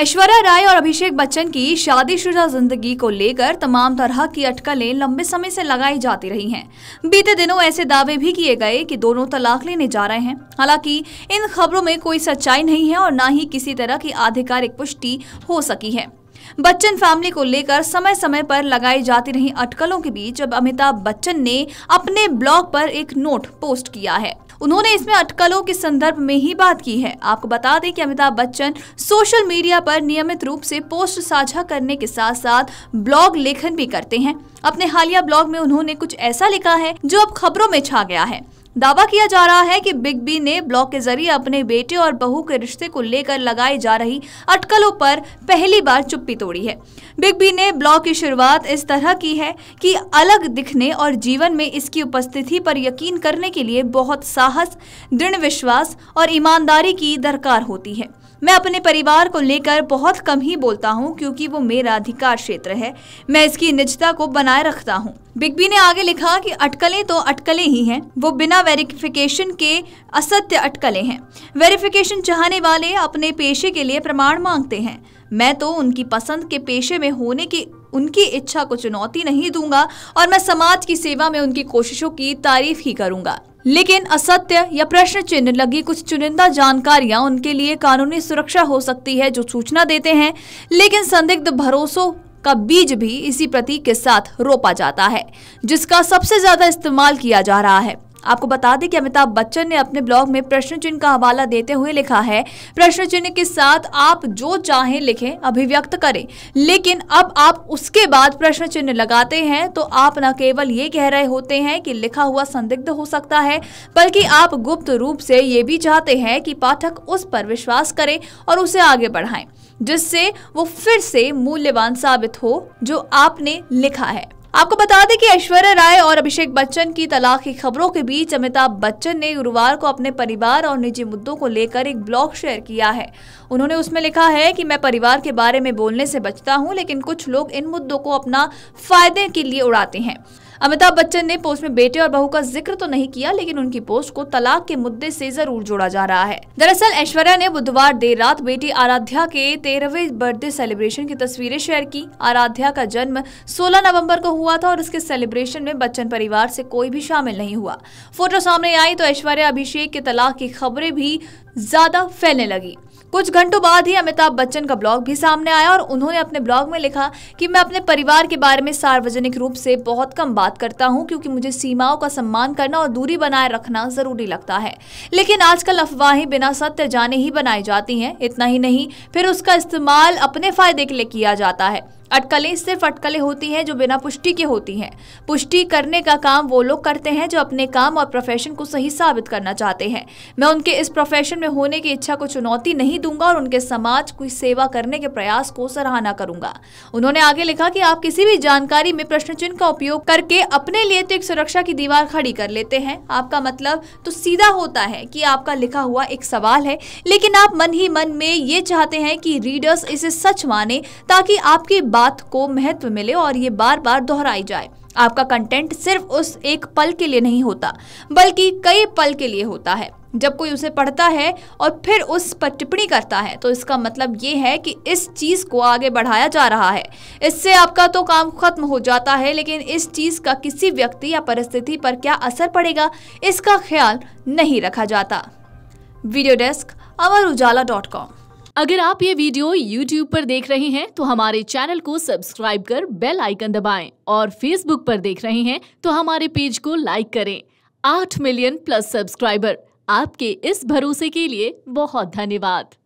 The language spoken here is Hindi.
ऐश्वर्या राय और अभिषेक बच्चन की शादीशुदा जिंदगी को लेकर तमाम तरह की अटकलें लंबे समय से लगाई जाती रही हैं। बीते दिनों ऐसे दावे भी किए गए कि दोनों तलाक लेने जा रहे हैं हालांकि इन खबरों में कोई सच्चाई नहीं है और न ही किसी तरह की आधिकारिक पुष्टि हो सकी है बच्चन फैमिली को लेकर समय समय पर लगाई जाती रही अटकलों के बीच अब अमिताभ बच्चन ने अपने ब्लॉग पर एक नोट पोस्ट किया है उन्होंने इसमें अटकलों के संदर्भ में ही बात की है आपको बता दें कि अमिताभ बच्चन सोशल मीडिया पर नियमित रूप से पोस्ट साझा करने के साथ साथ ब्लॉग लेखन भी करते हैं अपने हालिया ब्लॉग में उन्होंने कुछ ऐसा लिखा है जो अब खबरों में छा गया है दावा किया जा रहा है कि बिग बी ने ब्लॉग के जरिए अपने बेटे और बहू के रिश्ते को लेकर लगाई जा रही अटकलों पर पहली बार चुप्पी तोड़ी है बिग बी ने ब्लॉग की शुरुआत इस तरह की है कि अलग दिखने और जीवन में इसकी उपस्थिति पर यकीन करने के लिए बहुत साहस दृढ़ विश्वास और ईमानदारी की दरकार होती है मैं अपने परिवार को लेकर बहुत कम ही बोलता हूँ क्योंकि वो मेरा अधिकार क्षेत्र है मैं इसकी निजता को बनाए रखता हूँ बिग बी ने आगे लिखा कि अटकलें तो अटकलें ही हैं वो बिना वेरिफिकेशन के असत्य अटकलें हैं वेरिफिकेशन चाहने वाले अपने पेशे के लिए प्रमाण मांगते हैं मैं तो उनकी पसंद के पेशे में होने की उनकी इच्छा को चुनौती नहीं दूंगा और मैं समाज की सेवा में उनकी कोशिशों की तारीफ ही करूंगा लेकिन असत्य या प्रश्न चिन्ह लगी कुछ चुनिंदा जानकारियां उनके लिए कानूनी सुरक्षा हो सकती है जो सूचना देते हैं लेकिन संदिग्ध भरोसों का बीज भी इसी प्रतीक के साथ रोपा जाता है जिसका सबसे ज्यादा इस्तेमाल किया जा रहा है आपको बता दें कि अमिताभ बच्चन ने अपने ब्लॉग में प्रश्न चिन्ह का हवाला देते हुए लिखा है प्रश्न चिन्ह के साथ आप जो चाहें लिखें अभिव्यक्त करें लेकिन अब आप उसके बाद प्रश्न चिन्ह लगाते हैं तो आप न केवल ये कह रहे होते हैं कि लिखा हुआ संदिग्ध हो सकता है बल्कि आप गुप्त रूप से ये भी चाहते हैं कि पाठक उस पर विश्वास करें और उसे आगे बढ़ाएं जिससे वो फिर से मूल्यवान साबित हो जो आपने लिखा है आपको बता दें कि ऐश्वर्या राय और अभिषेक बच्चन की तलाक की खबरों के बीच अमिताभ बच्चन ने गुरुवार को अपने परिवार और निजी मुद्दों को लेकर एक ब्लॉग शेयर किया है उन्होंने उसमें लिखा है कि मैं परिवार के बारे में बोलने से बचता हूँ लेकिन कुछ लोग इन मुद्दों को अपना फायदे के लिए उड़ाते हैं अमिताभ बच्चन ने पोस्ट में बेटे और बहू का जिक्र तो नहीं किया लेकिन उनकी पोस्ट को तलाक के मुद्दे से जरूर जोड़ा जा रहा है दरअसल ऐश्वर्या ने बुधवार देर रात बेटी आराध्या के तेरहवें बर्थडे सेलिब्रेशन की तस्वीरें शेयर की आराध्या का जन्म 16 नवंबर को हुआ था और इसके सेलिब्रेशन में बच्चन परिवार से कोई भी शामिल नहीं हुआ फोटो सामने आई तो ऐश्वर्या अभिषेक के तलाक की खबरें भी ज्यादा फैलने लगी कुछ घंटों बाद ही अमिताभ बच्चन का ब्लॉग भी सामने आया और उन्होंने अपने ब्लॉग में लिखा कि मैं अपने परिवार के बारे में सार्वजनिक रूप से बहुत कम बात करता हूँ क्योंकि मुझे सीमाओं का सम्मान करना और दूरी बनाए रखना जरूरी लगता है लेकिन आजकल अफवाहें बिना सत्य जाने ही बनाई जाती हैं इतना ही नहीं फिर उसका इस्तेमाल अपने फायदे के लिए किया जाता है अटकलें सिर्फ अटकलें होती हैं जो बिना पुष्टि के होती हैं पुष्टि करने का काम वो लोग करते हैं जो अपने काम और प्रोफेशन को सही साबित करना चाहते हैं मैं उनके इस प्रोफेशन में होने की इच्छा को चुनौती नहीं दूंगा और उनके समाज की सेवा करने के प्रयास को सराहना करूंगा उन्होंने आगे लिखा कि आप किसी भी जानकारी में प्रश्न चिन्ह का उपयोग करके अपने लिए तो एक सुरक्षा की दीवार खड़ी कर लेते हैं आपका मतलब तो सीधा होता है कि आपका लिखा हुआ एक सवाल है लेकिन आप मन ही मन में ये चाहते हैं कि रीडर्स इसे सच माने ताकि आपकी बात बात को महत्व मिले और ये बार बार दोहराई जाए आपका कंटेंट सिर्फ उस एक पल के लिए नहीं होता बल्कि कई पल के लिए होता है जब कोई उसे पढ़ता है और फिर उस पर टिप्पणी करता है तो इसका मतलब ये है कि इस चीज़ को आगे बढ़ाया जा रहा है इससे आपका तो काम खत्म हो जाता है लेकिन इस चीज़ का किसी व्यक्ति या परिस्थिति पर क्या असर पड़ेगा इसका ख्याल नहीं रखा जाता video desk Amar Ujala dot com अगर आप ये वीडियो यूट्यूब पर देख रहे हैं तो हमारे चैनल को सब्सक्राइब कर बेल आइकन दबाएं और फेसबुक पर देख रहे हैं तो हमारे पेज को लाइक करें आठ मिलियन प्लस सब्सक्राइबर आपके इस भरोसे के लिए बहुत धन्यवाद